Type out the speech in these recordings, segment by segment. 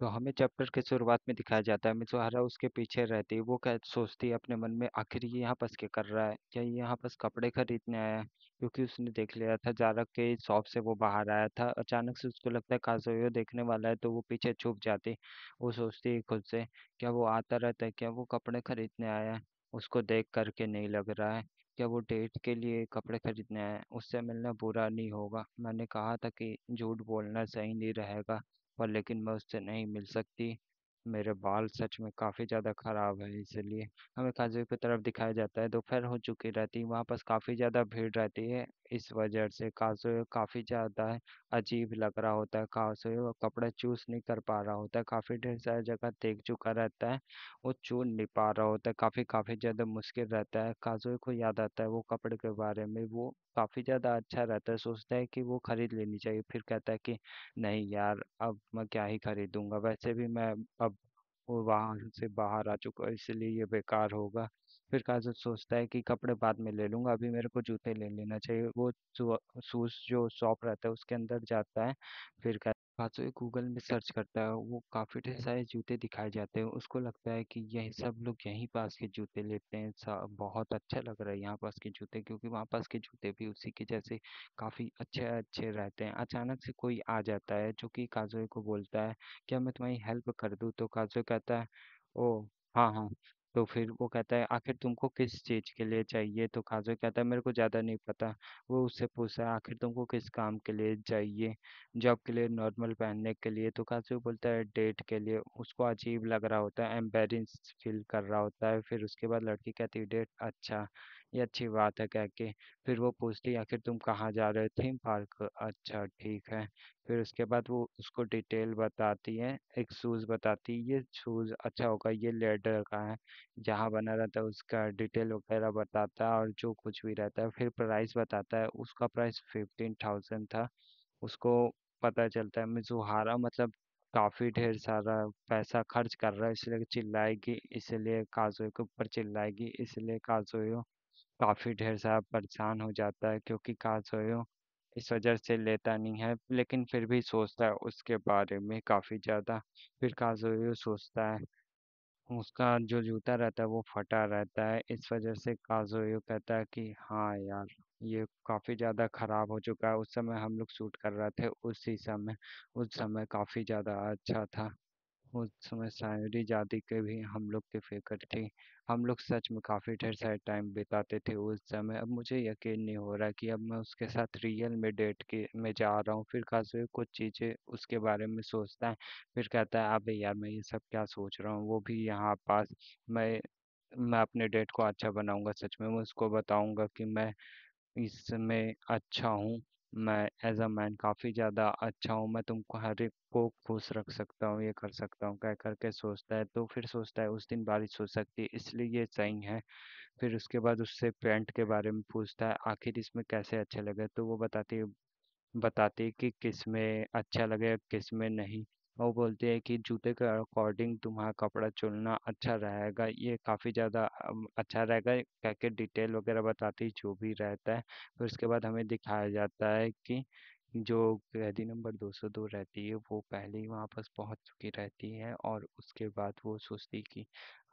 तो हमें चैप्टर के शुरुआत में दिखाया जाता है मिसुहारा उसके पीछे रहती है वो क्या सोचती है अपने मन में आखिर ये यहाँ फंस के कर रहा है या ये यहाँ पस कपड़े खरीदने आया है क्योंकि उसने देख लिया था जारक के शॉप से वो बाहर आया था अचानक से उसको लगता है काजोयो देखने वाला है तो वो पीछे छुप जाती वो सोचती है खुद से क्या वो आता रहता है क्या वो कपड़े खरीदने आया है उसको देख करके नहीं लग रहा है क्या वो डेट के लिए कपड़े खरीदने आया है उससे मिलना बुरा नहीं होगा मैंने कहा था कि झूठ बोलना सही नहीं रहेगा पर लेकिन मैं उससे नहीं मिल सकती मेरे बाल सच में काफ़ी ज़्यादा ख़राब है इसलिए हमें काजू की तरफ दिखाया जाता है दोपहर हो चुकी रहती है वहाँ पास काफ़ी ज़्यादा भीड़ रहती है इस वजह से काफी ज्यादा अजीब लग रहा होता है वो कपड़ा चूज नहीं कर पा रहा होता है काफी ढेर सारी जगह देख चुका रहता है वो चून नहीं पा रहा होता है काफी काफी ज्यादा मुश्किल रहता है काजुए को याद आता है वो कपड़े के बारे में वो काफी ज्यादा अच्छा रहता है सोचता है कि वो खरीद लेनी चाहिए फिर कहता है कि नहीं यार अब मैं क्या ही खरीदूँगा वैसे भी मैं अब वहां से बाहर आ चुका इसलिए ये बेकार होगा फिर काजल सोचता है कि कपड़े बाद में ले लूँगा अभी मेरे को जूते ले लेना चाहिए वो शूज़ जो शॉप रहता है उसके अंदर जाता है फिर कह भाजो गूगल में सर्च करता है वो काफ़ी ढेर सारे जूते दिखाए जाते हैं उसको लगता है कि यही सब लोग यहीं पास के जूते लेते हैं बहुत अच्छा लग रहा है यहाँ पास के जूते क्योंकि वहाँ पास के जूते भी उसी के जैसे काफ़ी अच्छे अच्छे रहते हैं अचानक से कोई आ जाता है जो कि काजोए को बोलता है क्या मैं तुम्हारी हेल्प कर दूँ तो काजोए कहता है ओ हाँ हाँ तो फिर वो कहता है आखिर तुमको किस चीज़ के लिए चाहिए तो काज़ू कहता है मेरे को ज़्यादा नहीं पता वो उससे पूछता है आखिर तुमको किस काम के लिए चाहिए जॉब के लिए नॉर्मल पहनने के लिए तो काज़ू बोलता है डेट के लिए उसको अजीब लग रहा होता है एम्बेरेंस फील कर रहा होता है फिर उसके बाद लड़की कहती है डेट अच्छा ये अच्छी बात है कह के। फिर वो पूछती है आखिर तुम कहाँ जा रहे हो? Theme park? अच्छा ठीक है। फिर उसके बाद वो उसको डिटेल बताती है, एक शूज़ बताती है ये शूज़ अच्छा होगा ये लेडर का है, जहाँ बना रहता है उसका डिटेल वगैरह बताता है और जो कुछ भी रहता है फिर प्राइस बताता है, उसका प्राइस थाउजेंड था। उसको पता चलता है मिज़ुहारा मतलब काफ़ी ढेर सारा पैसा खर्च कर रहा है इसलिए चिल्लाएगी इसलिए काज़ुओ के ऊपर चिल्लाएगी इसलिए काज़ुओ काफ़ी ढेर सारा परेशान हो जाता है क्योंकि कहाँ हो, इस वजह से लेता नहीं है, लेकिन फिर भी सोचता है उसके बारे में काफ़ी ज़्यादा। फिर कहाँ सोचता है, उसका जो जूता रहता है वो फटा रहता है, इस वजह से काजोयो कहता है कि हाँ यार, ये काफ़ी ज़्यादा ख़राब हो चुका है, उस समय हम लोग शूट कर रहे थे, उसी समय उस समय काफ़ी ज़्यादा अच्छा था। उस समय शायरी जादे के भी हम लोग के फिक्र थी हम लोग सच में काफ़ी ढेर सारे टाइम बिताते थे उस समय अब मुझे यकीन नहीं हो रहा कि अब मैं उसके साथ रियल में डेट के में जा रहा हूँ फिर खास कुछ चीज़ें उसके बारे में सोचता है फिर कहता है अबे यार मैं ये सब क्या सोच रहा हूँ वो भी यहाँ पास मैं मैं अपने डेट को अच्छा बनाऊँगा सच में मैं उसको बताऊँगा कि मैं इसमें अच्छा हूँ मैं एज अ मैन काफ़ी ज़्यादा अच्छा हूँ, मैं तुमको हर एक को खुश रख सकता हूँ, ये कर सकता हूँ, कह करके सोचता है तो फिर सोचता है उस दिन बारिश हो सकती है इसलिए ये सही है। फिर उसके बाद उससे पेंट के बारे में पूछता है आखिर इसमें कैसे अच्छे लगे तो वो बताती बताती कि किस में अच्छा लगे किस में नहीं। वो बोलती है कि जूते के अकॉर्डिंग तुम्हारा कपड़ा चुनना अच्छा रहेगा ये काफ़ी ज़्यादा अच्छा रहेगा क्या क्या डिटेल वगैरह बताती जो भी रहता है फिर उसके बाद हमें दिखाया जाता है कि जो कैदी नंबर दो सौ दो रहती है वो पहले ही वहाँ पर पहुँच चुकी रहती है और उसके बाद वो सोचती कि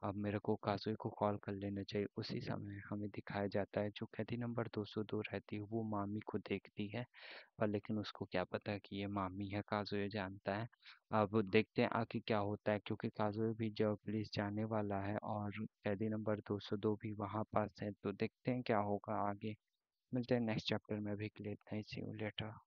अब मेरे को कासुई को कॉल कर लेना चाहिए उसी समय हमें दिखाया जाता है जो कैदी नंबर दो सौ दो रहती है वो मामी को देखती है पर लेकिन उसको क्या पता है कि ये मामी है काजुए जानता है अब देखते हैं आगे क्या होता है क्योंकि काजुए भी जब पुलिस जाने वाला है और कैदी नंबर दो सौ दो भी वहाँ पास है तो देखते हैं क्या होगा आगे मिलते हैं नेक्स्ट चैप्टर में भी लेते हैं सी लेटर